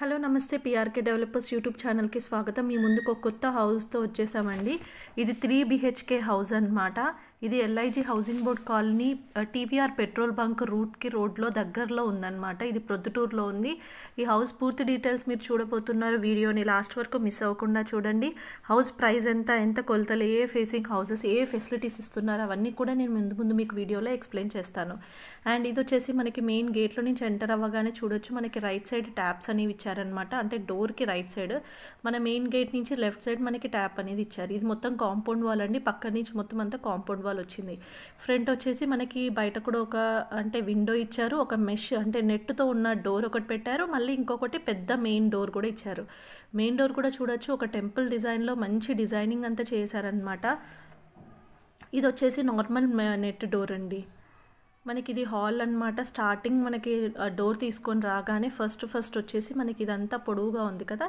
hello నమస్తే PRK developers YouTube ఛానల్కి స్వాగతం మీ ముందుకు ఒక కొత్త హౌస్తో వచ్చేసామండి ఇది త్రీ బిహెచ్కే హౌస్ అనమాట ఇది LIG housing board colony TVR petrol bunk రూట్కి రోడ్లో దగ్గరలో ఉందన్నమాట ఇది ప్రొద్దుటూరులో ఉంది ఈ హౌస్ పూర్తి డీటెయిల్స్ మీరు చూడబోతున్నారు వీడియోని లాస్ట్ వరకు మిస్ అవ్వకుండా చూడండి హౌస్ ప్రైస్ ఎంత ఎంత కొలతలు ఏ ఫేసింగ్ హౌసెస్ ఏ ఫెసిలిటీస్ ఇస్తున్నారు అవన్నీ కూడా నేను ముందు ముందు మీకు వీడియోలో ఎక్స్ప్లెయిన్ చేస్తాను అండ్ ఇది వచ్చేసి మనకి మెయిన్ గేట్లో నుంచి ఎంటర్ అవ్వగానే చూడొచ్చు మనకి రైట్ సైడ్ ట్యాప్స్ అనేవి ఇచ్చారనమాట అంటే డోర్కి రైట్ సైడ్ మన మెయిన్ గేట్ నుంచి లెఫ్ట్ సైడ్ మనకి ట్యాప్ అనేది ఇచ్చారు ఇది మొత్తం కాంపౌండ్ వాల్ అండి పక్క నుంచి మొత్తం అంతా కాంపౌండ్ వాల్ ఇవ్వాలి వచ్చింది ఫ్రంట్ వచ్చేసి మనకి బయట కూడా ఒక అంటే విండో ఇచ్చారు ఒక మెష్ అంటే నెట్తో ఉన్న డోర్ ఒకటి పెట్టారు మళ్ళీ ఇంకొకటి పెద్ద మెయిన్ డోర్ కూడా ఇచ్చారు మెయిన్ డోర్ కూడా చూడొచ్చు ఒక టెంపుల్ డిజైన్లో మంచి డిజైనింగ్ అంతా చేశారనమాట ఇది వచ్చేసి నార్మల్ నెట్ డోర్ అండి మనకి ఇది హాల్ అనమాట స్టార్టింగ్ మనకి డోర్ తీసుకొని రాగానే ఫస్ట్ ఫస్ట్ వచ్చేసి మనకి ఇదంతా పొడవుగా ఉంది కదా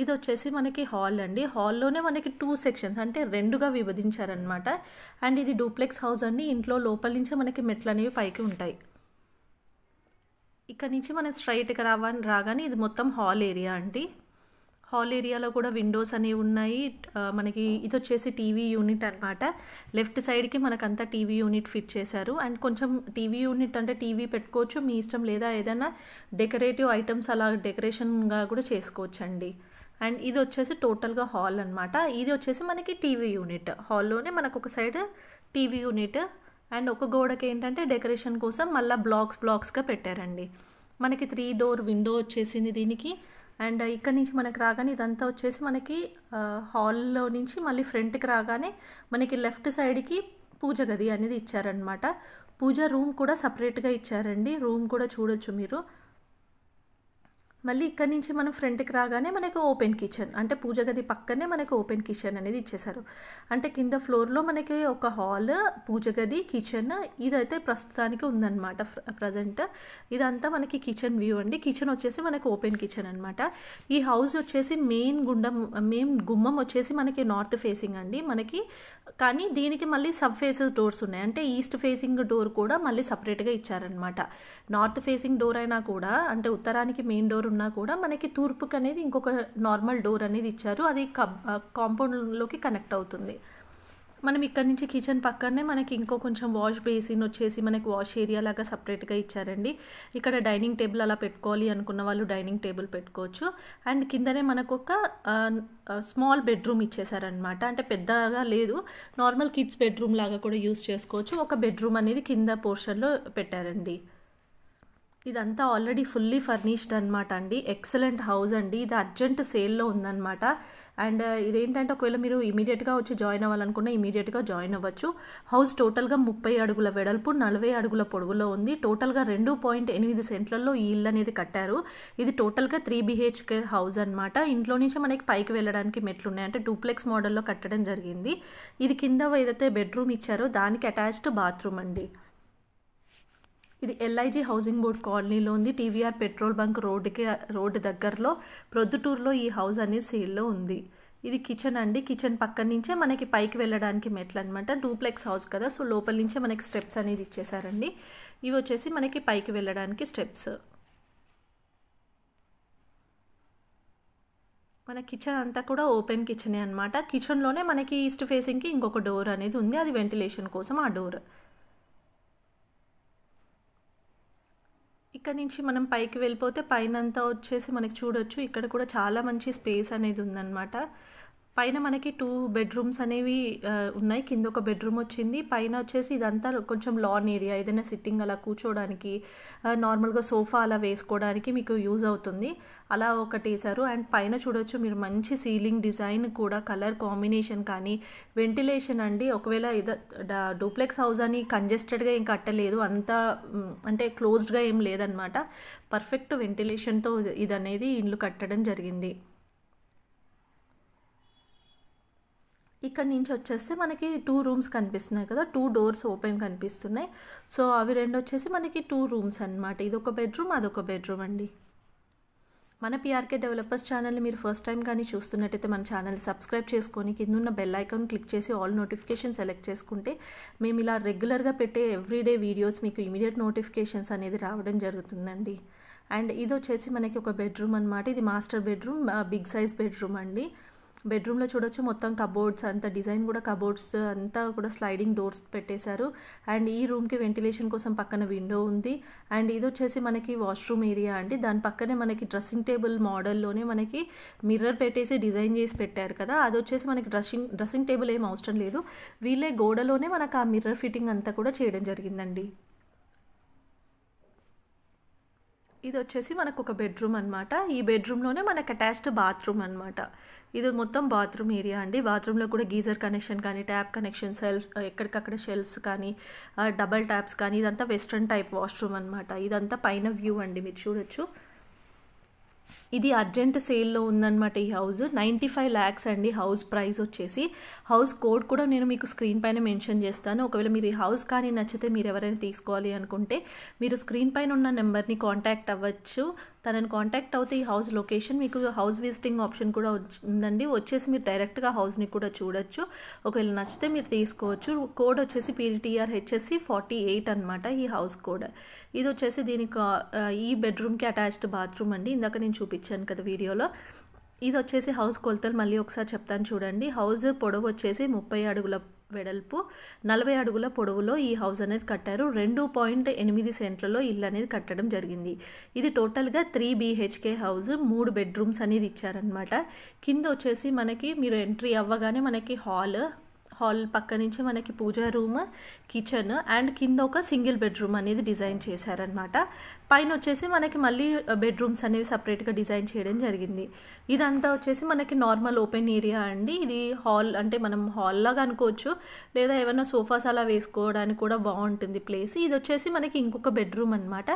ఇది వచ్చేసి మనకి హాల్ అండి హాల్లోనే మనకి టూ సెక్షన్స్ అంటే రెండుగా విభజించారనమాట అండ్ ఇది డూప్లెక్స్ హౌస్ అండి ఇంట్లో లోపల నుంచే మనకి మెట్లు అనేవి పైకి ఉంటాయి ఇక్కడ నుంచి మనం స్ట్రైట్గా రావాలని రాగానే ఇది మొత్తం హాల్ ఏరియా అండి హాల్ ఏరియాలో కూడా విండోస్ అనేవి ఉన్నాయి మనకి ఇది వచ్చేసి టీవీ యూనిట్ అనమాట లెఫ్ట్ సైడ్కి మనకంతా టీవీ యూనిట్ ఫిట్ చేశారు అండ్ కొంచెం టీవీ యూనిట్ అంటే టీవీ పెట్టుకోవచ్చు మీ ఇష్టం లేదా ఏదైనా డెకరేటివ్ ఐటమ్స్ అలా డెకరేషన్గా కూడా చేసుకోవచ్చు అండి అండ్ ఇది వచ్చేసి టోటల్గా హాల్ అనమాట ఇది వచ్చేసి మనకి టీవీ యూనిట్ హాల్లోనే మనకు ఒక సైడ్ టీవీ యూనిట్ అండ్ ఒక గోడకి ఏంటంటే డెకరేషన్ కోసం మళ్ళీ బ్లాక్స్ బ్లాక్స్గా పెట్టారండి మనకి త్రీ డోర్ విండో వచ్చేసింది దీనికి అండ్ ఇక్కడ నుంచి మనకు రాగానే ఇదంతా వచ్చేసి మనకి హాల్లో నుంచి మళ్ళీ ఫ్రంట్కి రాగానే మనకి లెఫ్ట్ సైడ్కి పూజ గది అనేది ఇచ్చారనమాట పూజ రూమ్ కూడా సపరేట్గా ఇచ్చారండి రూమ్ కూడా చూడొచ్చు మీరు మళ్ళీ ఇక్కడ నుంచి మనం ఫ్రంట్కి రాగానే మనకి ఓపెన్ కిచెన్ అంటే పూజ గది పక్కనే మనకి ఓపెన్ కిచెన్ అనేది ఇచ్చేశారు అంటే కింద ఫ్లోర్లో మనకి ఒక హాల్ పూజ గది కిచెన్ ఇదైతే ప్రస్తుతానికి ఉందన్నమాట ప్రజెంట్ ఇదంతా మనకి కిచెన్ వ్యూ అండి కిచెన్ వచ్చేసి మనకి ఓపెన్ కిచెన్ అనమాట ఈ హౌస్ వచ్చేసి మెయిన్ గుండం మెయిన్ గుమ్మం వచ్చేసి మనకి నార్త్ ఫేసింగ్ అండి మనకి కానీ దీనికి మళ్ళీ సబ్ ఫేసెస్ డోర్స్ ఉన్నాయి అంటే ఈస్ట్ ఫేసింగ్ డోర్ కూడా మళ్ళీ సపరేట్గా ఇచ్చారనమాట నార్త్ ఫేసింగ్ డోర్ అయినా కూడా అంటే ఉత్తరానికి మెయిన్ డోర్ ఉన్నా కూడా మనకి తూర్పుకి అనేది ఇంకొక నార్మల్ డోర్ అనేది ఇచ్చారు అది కబ్ కాంపౌండ్లోకి కనెక్ట్ అవుతుంది మనం ఇక్కడ నుంచి కిచెన్ పక్కనే మనకి ఇంకో కొంచెం వాష్ బేసిన్ వచ్చేసి మనకి వాష్ ఏరియా లాగా సపరేట్గా ఇచ్చారండి ఇక్కడ డైనింగ్ టేబుల్ అలా పెట్టుకోవాలి అనుకున్న వాళ్ళు డైనింగ్ టేబుల్ పెట్టుకోవచ్చు అండ్ కిందనే మనకు ఒక స్మాల్ బెడ్రూమ్ ఇచ్చేసారనమాట అంటే పెద్దగా లేదు నార్మల్ కిడ్స్ బెడ్రూమ్ లాగా కూడా యూస్ చేసుకోవచ్చు ఒక బెడ్రూమ్ అనేది కింద పోర్షన్లో పెట్టారండి ఇదంతా ఆల్రెడీ ఫుల్లీ ఫర్నిష్డ్ అనమాట అండి ఎక్సలెంట్ హౌస్ అండి ఇది అర్జెంట్ సేల్లో ఉందన్నమాట అండ్ uh, ఇదేంటంటే ఒకవేళ మీరు ఇమీడియట్గా వచ్చి జాయిన్ అవ్వాలనుకున్న ఇమీడియట్గా జాయిన్ అవ్వచ్చు హౌస్ టోటల్గా ముప్పై అడుగుల వెడల్పు నలభై అడుగుల పొడవులో ఉంది టోటల్గా రెండు పాయింట్ ఎనిమిది సెంట్లలో ఈ ఇల్లు అనేది కట్టారు ఇది టోటల్గా త్రీ బిహెచ్కే హౌస్ అనమాట ఇంట్లో నుంచి మనకి పైకి వెళ్ళడానికి మెట్లు ఉన్నాయి అంటే డూప్లెక్స్ మోడల్లో కట్టడం జరిగింది ఇది కింద ఏదైతే బెడ్రూమ్ ఇచ్చారో దానికి అటాచ్డ్ బాత్రూమ్ అండి ఇది ఎల్ఐజీ హౌసింగ్ బోర్డ్ కాలనీలో ఉంది టీవీఆర్ పెట్రోల్ బంక్ రోడ్డుకి రోడ్డు దగ్గరలో ప్రొద్దుటూరులో ఈ హౌస్ అనేది సేల్లో ఉంది ఇది కిచెన్ అండి కిచెన్ పక్కన నుంచే మనకి పైకి వెళ్ళడానికి మెట్లు అనమాట డూప్లెక్స్ హౌస్ కదా సో లోపల నుంచే మనకి స్టెప్స్ అనేది ఇచ్చేసారండి ఇవి వచ్చేసి మనకి పైకి వెళ్ళడానికి స్టెప్స్ మన కిచెన్ అంతా కూడా ఓపెన్ కిచెనే అనమాట కిచెన్లోనే మనకి ఈస్ట్ ఫేసింగ్కి ఇంకొక డోర్ అనేది ఉంది అది వెంటిలేషన్ కోసం ఆ డోర్ ఇక్కడ నుంచి మనం పైకి వెళ్ళిపోతే పైనంతా వచ్చేసి మనకి చూడొచ్చు ఇక్కడ కూడా చాలా మంచి స్పేస్ అనేది ఉందన్నమాట పైన మనకి టూ బెడ్రూమ్స్ అనేవి ఉన్నాయి కింద ఒక బెడ్రూమ్ వచ్చింది పైన వచ్చేసి ఇదంతా కొంచెం లాన్ ఏరియా ఏదైనా సిట్టింగ్ అలా కూర్చోవడానికి నార్మల్గా సోఫా అలా వేసుకోవడానికి మీకు యూజ్ అవుతుంది అలా ఒకటి వేశారు అండ్ పైన చూడొచ్చు మీరు మంచి సీలింగ్ డిజైన్ కూడా కలర్ కాంబినేషన్ కానీ వెంటిలేషన్ అండి ఒకవేళ ఇద డూప్లెక్స్ హౌస్ అని కంజెస్టెడ్గా ఏం కట్టలేదు అంత అంటే క్లోజ్డ్గా ఏం లేదనమాట పర్ఫెక్ట్ వెంటిలేషన్తో ఇదనేది ఇల్లు కట్టడం జరిగింది ఇక్కడ నుంచి వచ్చేస్తే మనకి టూ రూమ్స్ కనిపిస్తున్నాయి కదా టూ డోర్స్ ఓపెన్ కనిపిస్తున్నాయి సో అవి రెండు వచ్చేసి మనకి టూ రూమ్స్ అనమాట ఇది ఒక బెడ్రూమ్ అదొక బెడ్రూమ్ అండి మన పిఆర్కే డెవలపర్స్ ఛానల్ని మీరు ఫస్ట్ టైం కానీ చూస్తున్నట్టయితే మన ఛానల్ సబ్స్క్రైబ్ చేసుకొని ఉన్న బెల్ ఐకాన్ క్లిక్ చేసి ఆల్ నోటిఫికేషన్ సెలెక్ట్ చేసుకుంటే మేము ఇలా రెగ్యులర్గా పెట్టే ఎవ్రీడే వీడియోస్ మీకు ఇమీడియట్ నోటిఫికేషన్స్ అనేది రావడం జరుగుతుందండి అండ్ ఇది వచ్చేసి మనకి ఒక బెడ్రూమ్ అనమాట ఇది master bedroom big size bedroom అండి బెడ్రూమ్లో చూడొచ్చు మొత్తం కబోర్డ్స్ అంత డిజైన్ కూడా కబోర్డ్స్ అంతా కూడా స్లైడింగ్ డోర్స్ పెట్టేశారు అండ్ ఈ రూమ్కి వెంటిలేషన్ కోసం పక్కన విండో ఉంది అండ్ ఇది వచ్చేసి మనకి వాష్రూమ్ ఏరియా అండి దాని పక్కనే మనకి డ్రెస్సింగ్ టేబుల్ మోడల్లోనే మనకి మిర్రర్ పెట్టేసి డిజైన్ చేసి పెట్టారు కదా అది వచ్చేసి మనకి డ్రెస్సింగ్ డ్రెస్సింగ్ టేబుల్ ఏం అవసరం లేదు వీళ్ళే గోడలోనే మనకు ఆ మిర్రర్ ఫిట్టింగ్ అంతా కూడా చేయడం జరిగిందండి ఇది వచ్చేసి మనకు ఒక బెడ్రూమ్ అనమాట ఈ బెడ్రూమ్లోనే మనకు అటాచ్డ్ బాత్రూమ్ అనమాట ఇది మొత్తం బాత్రూమ్ ఏరియా అండి బాత్రూంలో కూడా గీజర్ కనెక్షన్ కానీ ట్యాప్ కనెక్షన్ సెల్ఫ్ ఎక్కడికక్కడ షెల్ఫ్స్ కానీ డబల్ ట్యాప్స్ కానీ ఇదంతా వెస్ట్రన్ టైప్ వాష్రూమ్ అనమాట ఇదంతా పైన వ్యూ అండి మీరు చూడొచ్చు ఇది అర్జెంట్ సేల్లో ఉందన్నమాట ఈ హౌస్ నైంటీ ఫైవ్ ల్యాక్స్ అండి హౌస్ ప్రైస్ వచ్చేసి హౌస్ కోడ్ కూడా నేను మీకు స్క్రీన్ పైన మెన్షన్ చేస్తాను ఒకవేళ మీరు ఈ హౌస్ కానీ నచ్చితే మీరు ఎవరైనా తీసుకోవాలి అనుకుంటే మీరు స్క్రీన్ పైన ఉన్న నెంబర్ని కాంటాక్ట్ అవ్వచ్చు తనని కాంటాక్ట్ అవుతే ఈ హౌస్ లొకేషన్ మీకు హౌస్ విజిటింగ్ ఆప్షన్ కూడా ఉందండి వచ్చేసి మీరు డైరెక్ట్గా హౌస్ని కూడా చూడొచ్చు ఒకవేళ నచ్చితే మీరు తీసుకోవచ్చు కోడ్ వచ్చేసి పీటీఆర్ హెచ్ఎస్సి ఫార్టీ ఎయిట్ అనమాట ఈ హౌస్ కోడ్ ఇది వచ్చేసి దీనికి ఈ బెడ్రూమ్కి అటాచ్డ్ బాత్రూమ్ అండి ఇందాక నేను చూపి చూపించాను కదా వీడియోలో ఇది వచ్చేసి హౌస్ కొలతలు మళ్ళీ ఒకసారి చెప్తాను చూడండి హౌస్ పొడవు వచ్చేసి ముప్పై అడుగుల వెడల్పు నలభై అడుగుల పొడవులో ఈ హౌస్ అనేది కట్టారు రెండు పాయింట్ ఎనిమిది సెంట్లలో ఇల్లు అనేది కట్టడం జరిగింది ఇది టోటల్గా త్రీ బీహెచ్కే హౌస్ మూడు బెడ్రూమ్స్ అనేది ఇచ్చారనమాట కింద వచ్చేసి మనకి మీరు ఎంట్రీ అవ్వగానే మనకి హాల్ హాల్ పక్క నుంచి మనకి పూజా రూమ్ కిచెన్ అండ్ కింద ఒక సింగిల్ బెడ్రూమ్ అనేది డిజైన్ చేశారనమాట పైన వచ్చేసి మనకి మళ్ళీ బెడ్రూమ్స్ అనేవి సపరేట్గా డిజైన్ చేయడం జరిగింది ఇదంతా వచ్చేసి మనకి నార్మల్ ఓపెన్ ఏరియా అండి ఇది హాల్ అంటే మనం హాల్లాగా అనుకోవచ్చు లేదా ఏమైనా సోఫాస్ అలా వేసుకోవడానికి కూడా బాగుంటుంది ప్లేస్ ఇది వచ్చేసి మనకి ఇంకొక బెడ్రూమ్ అనమాట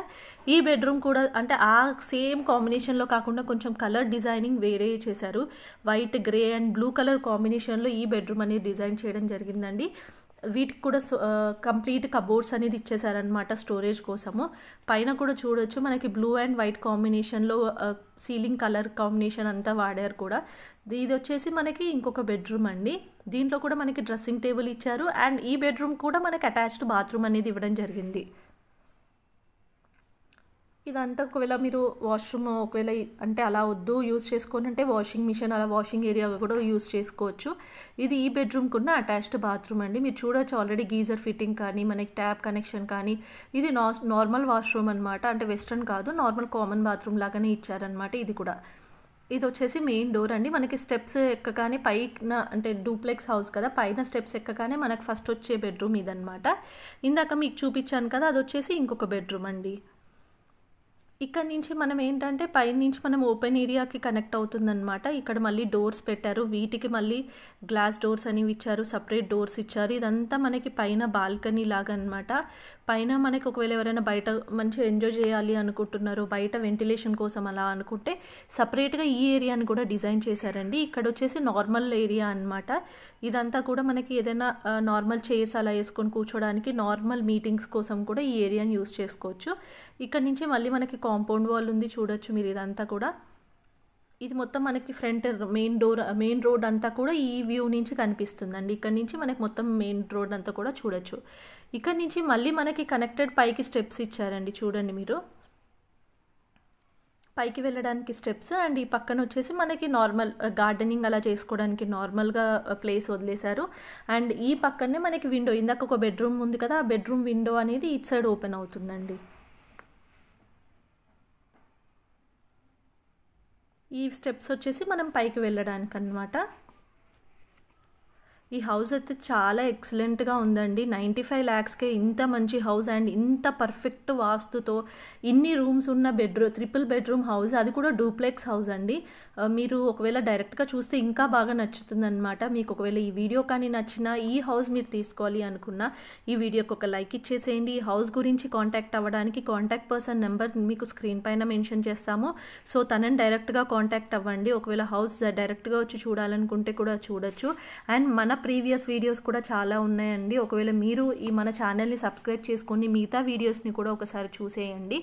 ఈ బెడ్రూమ్ కూడా అంటే ఆ సేమ్ కాంబినేషన్లో కాకుండా కొంచెం కలర్ డిజైనింగ్ వేరే చేశారు white grey and blue colour కాంబినేషన్లో ఈ బెడ్రూమ్ అనేది డిజైన్ చేయడం చేయడం జరిగిందండి వీటికి కూడా కంప్లీట్ కబోర్డ్స్ అనేది ఇచ్చేసారనమాట స్టోరేజ్ కోసము పైన కూడా చూడొచ్చు మనకి బ్లూ అండ్ వైట్ కాంబినేషన్లో సీలింగ్ కలర్ కాంబినేషన్ అంతా వాడారు కూడా ఇది వచ్చేసి మనకి ఇంకొక బెడ్రూమ్ అండి దీంట్లో కూడా మనకి డ్రెస్సింగ్ టేబుల్ ఇచ్చారు అండ్ ఈ బెడ్రూమ్ కూడా మనకి అటాచ్డ్ బాత్రూమ్ అనేది ఇవ్వడం జరిగింది ఇదంతా ఒకవేళ మీరు వాష్రూమ్ ఒకవేళ అంటే అలా వద్దు యూజ్ చేసుకోండి అంటే వాషింగ్ మిషన్ అలా వాషింగ్ ఏరియా కూడా యూజ్ చేసుకోవచ్చు ఇది ఈ బెడ్రూమ్కి ఉన్న అటాచ్డ్ బాత్రూమ్ అండి మీరు చూడొచ్చు ఆల్రెడీ గీజర్ ఫిట్టింగ్ కానీ మనకి ట్యాప్ కనెక్షన్ కానీ ఇది నార్మల్ వాష్రూమ్ అనమాట అంటే వెస్ట్రన్ కాదు నార్మల్ కామన్ బాత్రూమ్ లాగానే ఇచ్చారనమాట ఇది కూడా ఇది వచ్చేసి మెయిన్ డోర్ అండి మనకి స్టెప్స్ ఎక్కగానే పైన అంటే డూప్లెక్స్ హౌస్ కదా పైన స్టెప్స్ ఎక్కగానే మనకు ఫస్ట్ వచ్చే బెడ్రూమ్ ఇదనమాట ఇందాక మీకు చూపించాను కదా అది వచ్చేసి ఇంకొక బెడ్రూమ్ అండి ఇక్కడ నుంచి మనం ఏంటంటే పైన నుంచి మనం ఓపెన్ ఏరియాకి కనెక్ట్ అవుతుందన్నమాట ఇక్కడ మళ్ళీ డోర్స్ పెట్టారు వీటికి మళ్ళీ గ్లాస్ డోర్స్ అనేవి ఇచ్చారు సపరేట్ డోర్స్ ఇచ్చారు ఇదంతా మనకి పైన బాల్కనీ లాగా అనమాట పైన మనకి ఒకవేళ ఎవరైనా బయట మంచిగా ఎంజాయ్ చేయాలి అనుకుంటున్నారు బయట వెంటిలేషన్ కోసం అలా అనుకుంటే సపరేట్గా ఈ ఏరియాని కూడా డిజైన్ చేశారండి ఇక్కడ వచ్చేసి నార్మల్ ఏరియా అనమాట ఇదంతా కూడా మనకి ఏదైనా నార్మల్ చైర్స్ అలా వేసుకొని కూర్చోడానికి నార్మల్ మీటింగ్స్ కోసం కూడా ఈ ఏరియాని యూస్ చేసుకోవచ్చు ఇక్కడ నుంచి మళ్ళీ మనకి కాంపౌండ్ వాల్ ఉంది చూడొచ్చు మీరు ఇదంతా కూడా ఇది మొత్తం మనకి front main door main road అంతా కూడా ఈ వ్యూ నుంచి కనిపిస్తుందండి ఇక్కడ నుంచి మనకి మొత్తం మెయిన్ రోడ్ అంతా కూడా చూడొచ్చు ఇక్కడ నుంచి మళ్ళీ మనకి కనెక్టెడ్ పైకి స్టెప్స్ ఇచ్చారండి చూడండి మీరు పైకి వెళ్ళడానికి స్టెప్స్ అండ్ ఈ పక్కన వచ్చేసి మనకి నార్మల్ గార్డెనింగ్ uh, అలా చేసుకోవడానికి నార్మల్గా ప్లేస్ uh, వదిలేశారు అండ్ ఈ పక్కనే మనకి విండో ఇందాక ఒక బెడ్రూమ్ ఉంది కదా ఆ బెడ్రూమ్ విండో అనేది ఇటు సైడ్ ఓపెన్ అవుతుందండి ఈ స్టెప్స్ వచ్చేసి మనం పైకి వెళ్ళడానికి అనమాట ఈ హౌస్ అయితే చాలా ఎక్సలెంట్గా ఉందండి నైంటీ ఫైవ్ ల్యాక్స్కే ఇంత మంచి హౌస్ అండ్ ఇంత పర్ఫెక్ట్ వాస్తుతో ఇన్ని రూమ్స్ ఉన్న బెడ్రూమ్ ట్రిపుల్ బెడ్రూమ్ హౌస్ అది కూడా డూప్లెక్స్ హౌస్ అండి మీరు ఒకవేళ డైరెక్ట్గా చూస్తే ఇంకా బాగా అనమాట మీకు ఒకవేళ ఈ వీడియో కానీ నచ్చినా ఈ హౌస్ మీరు తీసుకోవాలి అనుకున్నా ఈ వీడియోకి ఒక లైక్ ఇచ్చేసేయండి ఈ హౌస్ గురించి కాంటాక్ట్ అవ్వడానికి కాంటాక్ట్ పర్సన్ నెంబర్ మీకు స్క్రీన్ పైన మెన్షన్ చేస్తాము సో తనని డైరెక్ట్గా కాంటాక్ట్ అవ్వండి ఒకవేళ హౌస్ డైరెక్ట్గా వచ్చి చూడాలనుకుంటే కూడా చూడొచ్చు అండ్ మన ప్రీవియస్ వీడియోస్ కూడా చాలా ఉన్నాయండి ఒకవేళ మీరు ఈ మన ఛానల్ని సబ్స్క్రైబ్ చేసుకొని మిగతా వీడియోస్ని కూడా ఒకసారి చూసేయండి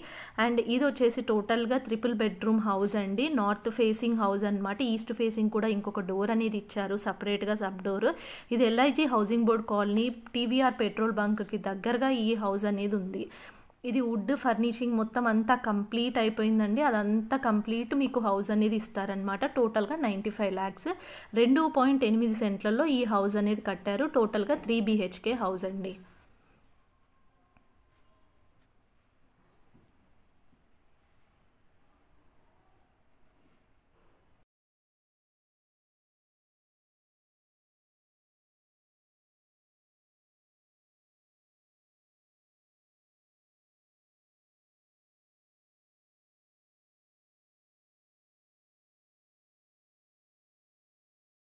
అండ్ ఇది వచ్చేసి టోటల్గా త్రిపుల్ బెడ్రూమ్ హౌస్ అండి నార్త్ ఫేసింగ్ హౌస్ అనమాట ఈస్ట్ ఫేసింగ్ కూడా ఇంకొక డోర్ అనేది ఇచ్చారు సపరేట్గా సబ్ డోర్ ఇది LIG housing board colony TVR petrol బంక్కి దగ్గరగా ఈ హౌస్ అనేది ఉంది ఇది వుడ్ ఫర్నిషింగ్ మొత్తం అంతా కంప్లీట్ అయిపోయిందండి అదంతా కంప్లీట్ మీకు హౌస్ అనేది ఇస్తారనమాట టోటల్గా నైంటీ ఫైవ్ ల్యాక్స్ రెండు పాయింట్ ఎనిమిది సెంట్లలో ఈ హౌస్ అనేది కట్టారు టోటల్గా త్రీ బీహెచ్కే హౌస్ అండి